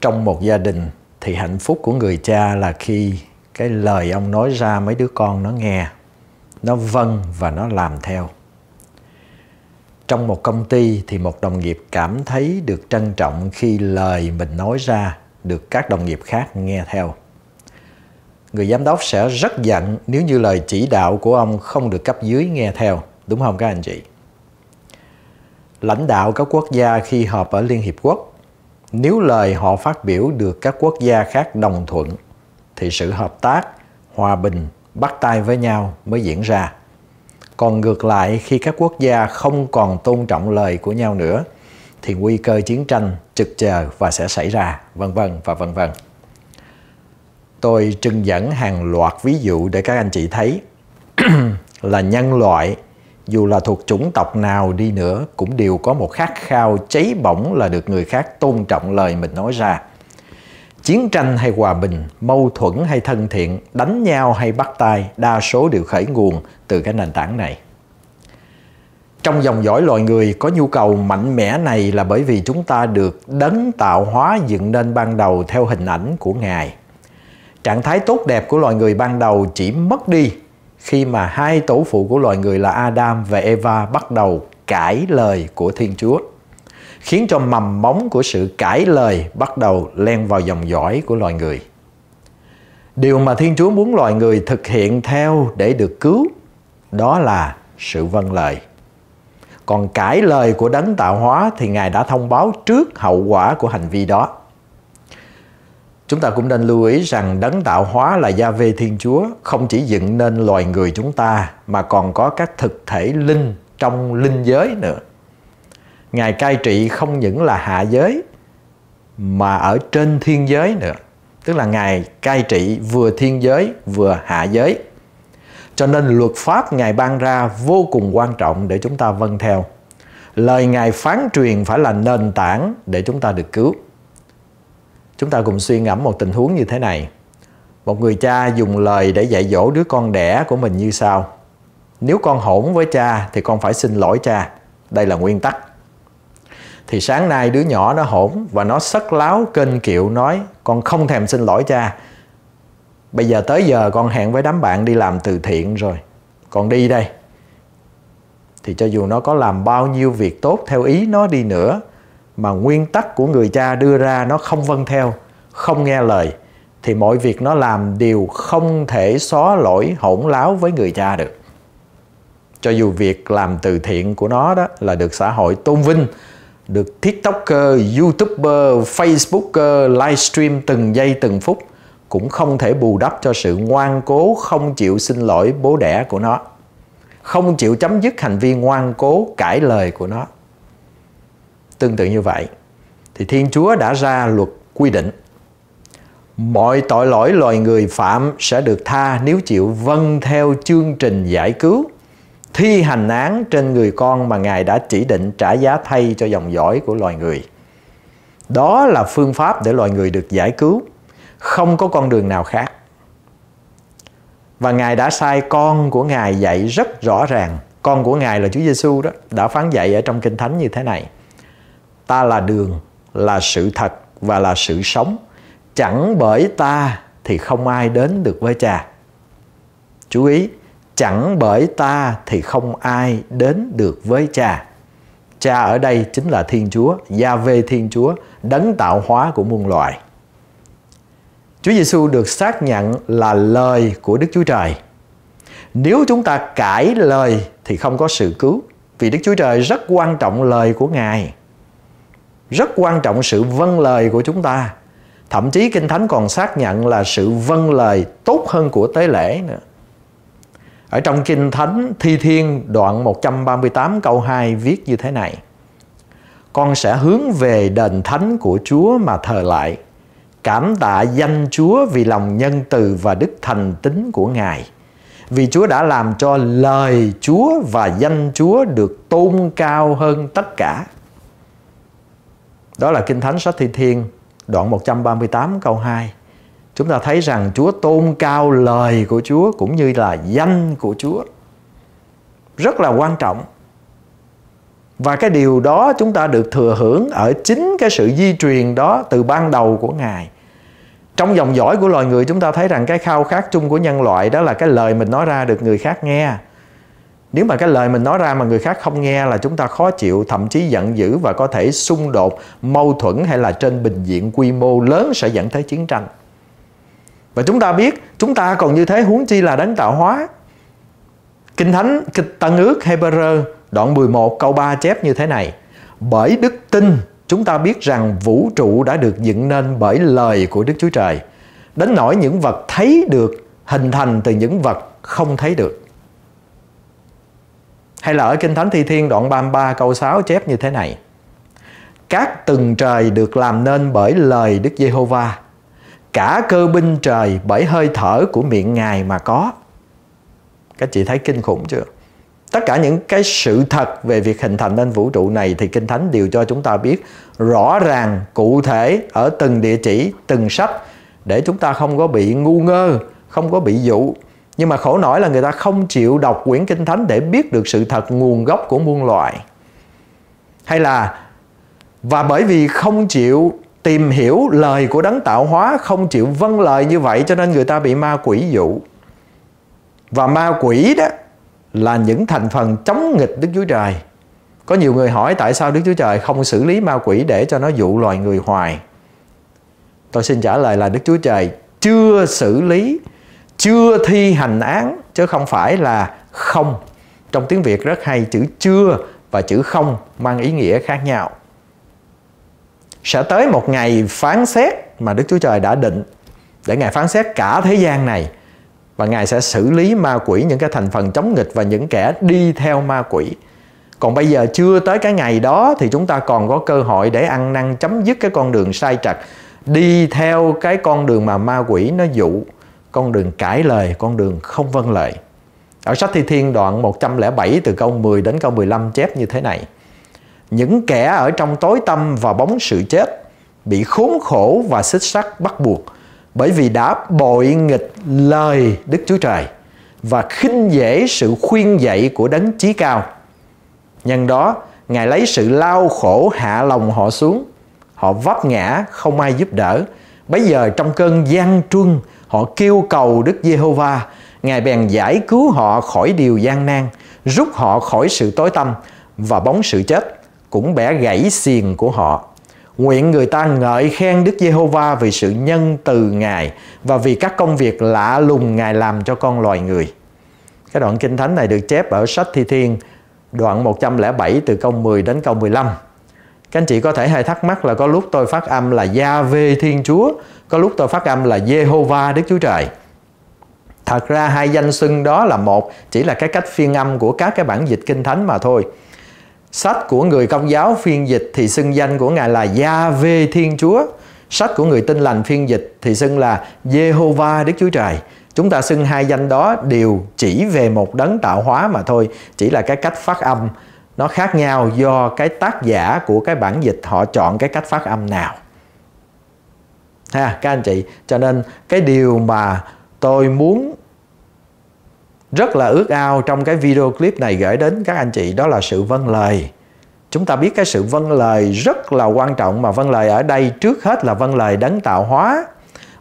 trong một gia đình thì hạnh phúc của người cha là khi cái lời ông nói ra mấy đứa con nó nghe nó vâng và nó làm theo trong một công ty thì một đồng nghiệp cảm thấy được trân trọng khi lời mình nói ra được các đồng nghiệp khác nghe theo người giám đốc sẽ rất giận nếu như lời chỉ đạo của ông không được cấp dưới nghe theo đúng không các anh chị lãnh đạo các quốc gia khi họp ở liên hiệp quốc nếu lời họ phát biểu được các quốc gia khác đồng thuận, thì sự hợp tác, hòa bình, bắt tay với nhau mới diễn ra. Còn ngược lại, khi các quốc gia không còn tôn trọng lời của nhau nữa, thì nguy cơ chiến tranh trực chờ và sẽ xảy ra, vân vân và vân vân. Tôi trưng dẫn hàng loạt ví dụ để các anh chị thấy là nhân loại dù là thuộc chủng tộc nào đi nữa cũng đều có một khát khao cháy bỏng là được người khác tôn trọng lời mình nói ra. Chiến tranh hay hòa bình, mâu thuẫn hay thân thiện, đánh nhau hay bắt tay, đa số đều khởi nguồn từ cái nền tảng này. Trong dòng dõi loài người có nhu cầu mạnh mẽ này là bởi vì chúng ta được đấng tạo hóa dựng nên ban đầu theo hình ảnh của Ngài. Trạng thái tốt đẹp của loài người ban đầu chỉ mất đi khi mà hai tổ phụ của loài người là Adam và Eva bắt đầu cãi lời của Thiên Chúa khiến cho mầm móng của sự cãi lời bắt đầu len vào dòng dõi của loài người. Điều mà Thiên Chúa muốn loài người thực hiện theo để được cứu đó là sự vâng lời. Còn cãi lời của đấng tạo hóa thì Ngài đã thông báo trước hậu quả của hành vi đó. Chúng ta cũng nên lưu ý rằng đấng tạo hóa là gia vê Thiên Chúa không chỉ dựng nên loài người chúng ta mà còn có các thực thể linh trong linh giới nữa. Ngài cai trị không những là hạ giới mà ở trên thiên giới nữa. Tức là Ngài cai trị vừa thiên giới vừa hạ giới. Cho nên luật pháp Ngài ban ra vô cùng quan trọng để chúng ta vâng theo. Lời Ngài phán truyền phải là nền tảng để chúng ta được cứu. Chúng ta cùng suy ngẫm một tình huống như thế này. Một người cha dùng lời để dạy dỗ đứa con đẻ của mình như sau. Nếu con hỗn với cha thì con phải xin lỗi cha. Đây là nguyên tắc. Thì sáng nay đứa nhỏ nó hỗn và nó sất láo kênh kiệu nói con không thèm xin lỗi cha. Bây giờ tới giờ con hẹn với đám bạn đi làm từ thiện rồi. Con đi đây. Thì cho dù nó có làm bao nhiêu việc tốt theo ý nó đi nữa mà nguyên tắc của người cha đưa ra nó không vâng theo không nghe lời thì mọi việc nó làm đều không thể xóa lỗi hỗn láo với người cha được cho dù việc làm từ thiện của nó đó là được xã hội tôn vinh được tiktoker youtuber facebooker livestream từng giây từng phút cũng không thể bù đắp cho sự ngoan cố không chịu xin lỗi bố đẻ của nó không chịu chấm dứt hành vi ngoan cố cãi lời của nó Tương tự như vậy, thì Thiên Chúa đã ra luật quy định mọi tội lỗi loài người phạm sẽ được tha nếu chịu vâng theo chương trình giải cứu thi hành án trên người con mà ngài đã chỉ định trả giá thay cho dòng dõi của loài người đó là phương pháp để loài người được giải cứu không có con đường nào khác và ngài đã sai con của ngài dạy rất rõ ràng con của ngài là Chúa Giêsu đó đã phán dạy ở trong kinh thánh như thế này ta là đường là sự thật và là sự sống chẳng bởi ta thì không ai đến được với cha chú ý chẳng bởi ta thì không ai đến được với cha cha ở đây chính là thiên chúa gia vê thiên chúa đấng tạo hóa của muôn loài chúa giêsu được xác nhận là lời của đức chúa trời nếu chúng ta cãi lời thì không có sự cứu vì đức chúa trời rất quan trọng lời của ngài rất quan trọng sự vâng lời của chúng ta thậm chí kinh thánh còn xác nhận là sự vâng lời tốt hơn của tế lễ nữa ở trong kinh thánh thi thiên đoạn 138 câu 2 viết như thế này con sẽ hướng về đền thánh của Chúa mà thờ lại cảm tạ danh Chúa vì lòng nhân từ và đức thành tín của Ngài vì Chúa đã làm cho lời Chúa và danh Chúa được tôn cao hơn tất cả đó là Kinh Thánh sách Thi Thiên đoạn 138 câu 2. Chúng ta thấy rằng Chúa tôn cao lời của Chúa cũng như là danh của Chúa. Rất là quan trọng. Và cái điều đó chúng ta được thừa hưởng ở chính cái sự di truyền đó từ ban đầu của Ngài. Trong dòng dõi của loài người chúng ta thấy rằng cái khao khát chung của nhân loại đó là cái lời mình nói ra được người khác nghe nếu mà cái lời mình nói ra mà người khác không nghe là chúng ta khó chịu thậm chí giận dữ và có thể xung đột mâu thuẫn hay là trên bình diện quy mô lớn sẽ dẫn tới chiến tranh và chúng ta biết chúng ta còn như thế huống chi là đánh tạo hóa Kinh Thánh Kinh Tân ước Hebrew đoạn 11 câu 3 chép như thế này Bởi đức tin chúng ta biết rằng vũ trụ đã được dựng nên bởi lời của Đức Chúa Trời Đến nỗi những vật thấy được hình thành từ những vật không thấy được hay là ở Kinh Thánh Thi Thiên đoạn 33 câu 6 chép như thế này. Các từng trời được làm nên bởi lời Đức Giê-hô-va. Cả cơ binh trời bởi hơi thở của miệng Ngài mà có. Các chị thấy kinh khủng chưa? Tất cả những cái sự thật về việc hình thành nên vũ trụ này thì Kinh Thánh đều cho chúng ta biết rõ ràng, cụ thể ở từng địa chỉ, từng sách để chúng ta không có bị ngu ngơ, không có bị dụ nhưng mà khổ nổi là người ta không chịu đọc quyển kinh thánh để biết được sự thật nguồn gốc của muôn loài hay là và bởi vì không chịu tìm hiểu lời của đấng tạo hóa không chịu vâng lời như vậy cho nên người ta bị ma quỷ dụ và ma quỷ đó là những thành phần chống nghịch đức chúa trời có nhiều người hỏi tại sao đức chúa trời không xử lý ma quỷ để cho nó dụ loài người hoài tôi xin trả lời là đức chúa trời chưa xử lý chưa thi hành án chứ không phải là không trong tiếng việt rất hay chữ chưa và chữ không mang ý nghĩa khác nhau sẽ tới một ngày phán xét mà đức chúa trời đã định để ngài phán xét cả thế gian này và ngài sẽ xử lý ma quỷ những cái thành phần chống nghịch và những kẻ đi theo ma quỷ còn bây giờ chưa tới cái ngày đó thì chúng ta còn có cơ hội để ăn năn chấm dứt cái con đường sai trật đi theo cái con đường mà ma quỷ nó dụ con đường cãi lời, con đường không vâng lời. Ở sách Thi Thiên đoạn 107 từ câu 10 đến câu 15 chép như thế này. Những kẻ ở trong tối tâm và bóng sự chết bị khốn khổ và xích sắt bắt buộc bởi vì đã bội nghịch lời Đức Chúa Trời và khinh dễ sự khuyên dạy của đấng chí cao. Nhân đó, Ngài lấy sự lao khổ hạ lòng họ xuống. Họ vấp ngã, không ai giúp đỡ Bây giờ trong cơn gian truân, họ kêu cầu Đức Giê-hô-va, Ngài bèn giải cứu họ khỏi điều gian nan, rút họ khỏi sự tối tăm và bóng sự chết, cũng bẻ gãy xiềng của họ. Nguyện người ta ngợi khen Đức Giê-hô-va vì sự nhân từ Ngài và vì các công việc lạ lùng Ngài làm cho con loài người. Cái đoạn Kinh Thánh này được chép ở sách Thi Thiên, đoạn 107 từ câu 10 đến câu 15 các anh chị có thể hay thắc mắc là có lúc tôi phát âm là gia vê thiên chúa có lúc tôi phát âm là jehovah đức chúa trời thật ra hai danh xưng đó là một chỉ là cái cách phiên âm của các cái bản dịch kinh thánh mà thôi sách của người công giáo phiên dịch thì xưng danh của ngài là gia vê thiên chúa sách của người tin lành phiên dịch thì xưng là jehovah đức chúa trời chúng ta xưng hai danh đó đều chỉ về một đấng tạo hóa mà thôi chỉ là cái cách phát âm nó khác nhau do cái tác giả của cái bản dịch họ chọn cái cách phát âm nào ha các anh chị cho nên cái điều mà tôi muốn rất là ước ao trong cái video clip này gửi đến các anh chị đó là sự vâng lời chúng ta biết cái sự vâng lời rất là quan trọng mà vâng lời ở đây trước hết là vâng lời đấng tạo hóa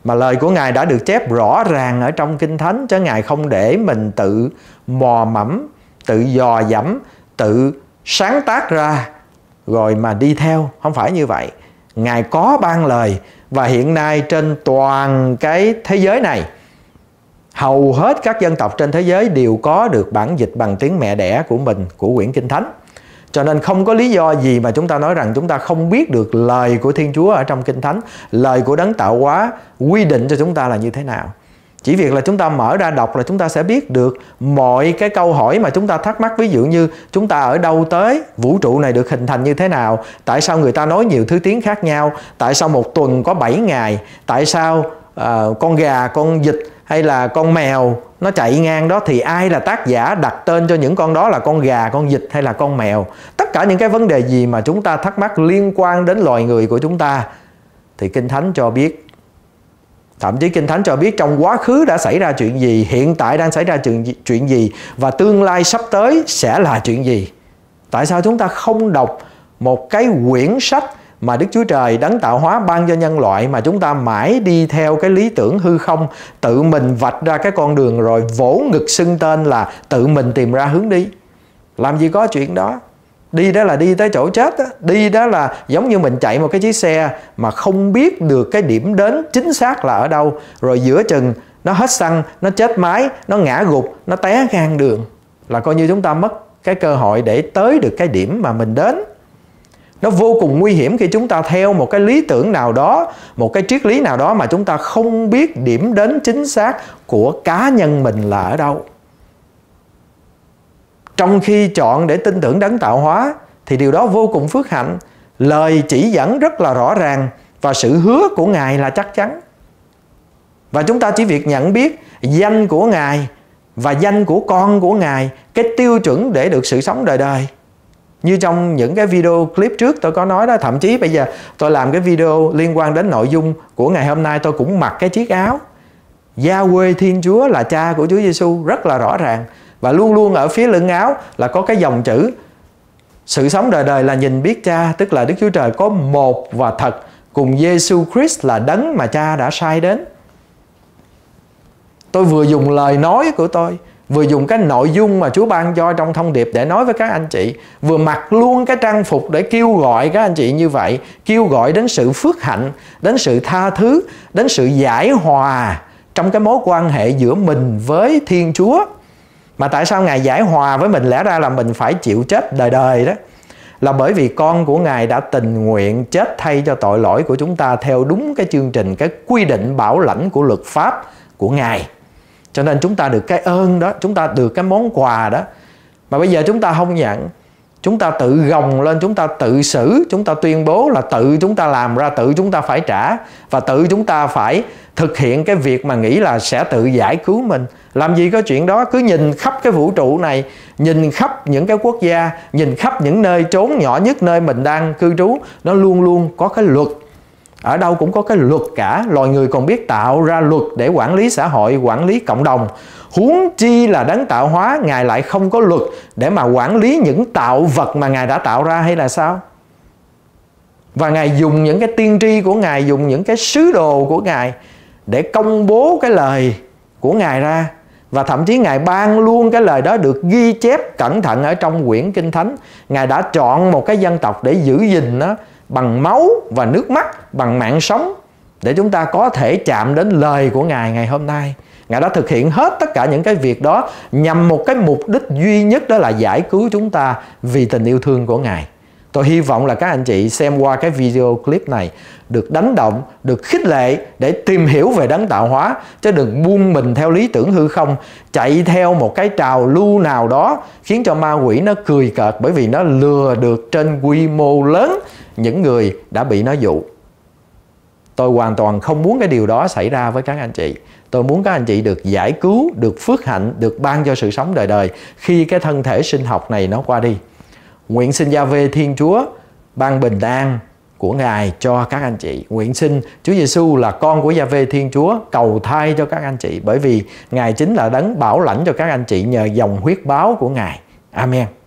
mà lời của ngài đã được chép rõ ràng ở trong kinh thánh chứ ngài không để mình tự mò mẫm tự dò dẫm tự sáng tác ra rồi mà đi theo không phải như vậy ngài có ban lời và hiện nay trên toàn cái thế giới này hầu hết các dân tộc trên thế giới đều có được bản dịch bằng tiếng mẹ đẻ của mình của quyển kinh thánh cho nên không có lý do gì mà chúng ta nói rằng chúng ta không biết được lời của thiên chúa ở trong kinh thánh lời của đấng tạo hóa quy định cho chúng ta là như thế nào chỉ việc là chúng ta mở ra đọc là chúng ta sẽ biết được mọi cái câu hỏi mà chúng ta thắc mắc ví dụ như chúng ta ở đâu tới vũ trụ này được hình thành như thế nào tại sao người ta nói nhiều thứ tiếng khác nhau tại sao một tuần có 7 ngày tại sao uh, con gà con vịt hay là con mèo nó chạy ngang đó thì ai là tác giả đặt tên cho những con đó là con gà con vịt hay là con mèo tất cả những cái vấn đề gì mà chúng ta thắc mắc liên quan đến loài người của chúng ta thì kinh thánh cho biết Thậm chí Kinh Thánh cho biết trong quá khứ đã xảy ra chuyện gì, hiện tại đang xảy ra chuyện, chuyện gì và tương lai sắp tới sẽ là chuyện gì. Tại sao chúng ta không đọc một cái quyển sách mà Đức Chúa Trời đấng tạo hóa ban cho nhân loại mà chúng ta mãi đi theo cái lý tưởng hư không, tự mình vạch ra cái con đường rồi vỗ ngực xưng tên là tự mình tìm ra hướng đi. Làm gì có chuyện đó? đi đó là đi tới chỗ chết đó. đi đó là giống như mình chạy một cái chiếc xe mà không biết được cái điểm đến chính xác là ở đâu rồi giữa chừng nó hết xăng nó chết máy nó ngã gục nó té ngang đường là coi như chúng ta mất cái cơ hội để tới được cái điểm mà mình đến nó vô cùng nguy hiểm khi chúng ta theo một cái lý tưởng nào đó một cái triết lý nào đó mà chúng ta không biết điểm đến chính xác của cá nhân mình là ở đâu trong khi chọn để tin tưởng đấng tạo hóa thì điều đó vô cùng phước hạnh lời chỉ dẫn rất là rõ ràng và sự hứa của ngài là chắc chắn và chúng ta chỉ việc nhận biết danh của ngài và danh của con của ngài cái tiêu chuẩn để được sự sống đời đời như trong những cái video clip trước tôi có nói đó thậm chí bây giờ tôi làm cái video liên quan đến nội dung của ngày hôm nay tôi cũng mặc cái chiếc áo Gia quê Thiên Chúa là cha của Chúa Giêsu rất là rõ ràng và luôn luôn ở phía lưng áo là có cái dòng chữ sự sống đời đời là nhìn biết cha tức là Đức Chúa Trời có một và thật cùng Giêsu Christ là đấng mà cha đã sai đến tôi vừa dùng lời nói của tôi vừa dùng cái nội dung mà Chúa ban cho trong thông điệp để nói với các anh chị, vừa mặc luôn cái trang phục để kêu gọi các anh chị như vậy, kêu gọi đến sự phước hạnh, đến sự tha thứ, đến sự giải hòa trong cái mối quan hệ giữa mình với Thiên Chúa mà tại sao ngài giải hòa với mình lẽ ra là mình phải chịu chết đời đời đó là bởi vì con của ngài đã tình nguyện chết thay cho tội lỗi của chúng ta theo đúng cái chương trình cái quy định bảo lãnh của luật pháp của ngài cho nên chúng ta được cái ơn đó chúng ta được cái món quà đó mà bây giờ chúng ta không nhận chúng ta tự gồng lên chúng ta tự xử chúng ta tuyên bố là tự chúng ta làm ra tự chúng ta phải trả và tự chúng ta phải thực hiện cái việc mà nghĩ là sẽ tự giải cứu mình làm gì có chuyện đó cứ nhìn khắp cái vũ trụ này nhìn khắp những cái quốc gia nhìn khắp những nơi trốn nhỏ nhất nơi mình đang cư trú nó luôn luôn có cái luật ở đâu cũng có cái luật cả loài người còn biết tạo ra luật để quản lý xã hội quản lý cộng đồng huống chi là đấng tạo hóa ngài lại không có luật để mà quản lý những tạo vật mà ngài đã tạo ra hay là sao và ngài dùng những cái tiên tri của ngài dùng những cái sứ đồ của ngài để công bố cái lời của ngài ra và thậm chí ngài ban luôn cái lời đó được ghi chép cẩn thận ở trong quyển kinh thánh ngài đã chọn một cái dân tộc để giữ gìn nó bằng máu và nước mắt bằng mạng sống để chúng ta có thể chạm đến lời của ngài ngày hôm nay ngài đã thực hiện hết tất cả những cái việc đó nhằm một cái mục đích duy nhất đó là giải cứu chúng ta vì tình yêu thương của ngài tôi hy vọng là các anh chị xem qua cái video clip này được đánh động được khích lệ để tìm hiểu về đấng tạo hóa chứ đừng buông mình theo lý tưởng hư không chạy theo một cái trào lưu nào đó khiến cho ma quỷ nó cười cợt bởi vì nó lừa được trên quy mô lớn những người đã bị nó dụ tôi hoàn toàn không muốn cái điều đó xảy ra với các anh chị tôi muốn các anh chị được giải cứu được phước hạnh được ban cho sự sống đời đời khi cái thân thể sinh học này nó qua đi nguyện xin gia về thiên chúa ban bình an của ngài cho các anh chị nguyện xin chúa giêsu là con của gia về thiên chúa cầu thai cho các anh chị bởi vì ngài chính là đấng bảo lãnh cho các anh chị nhờ dòng huyết báo của ngài amen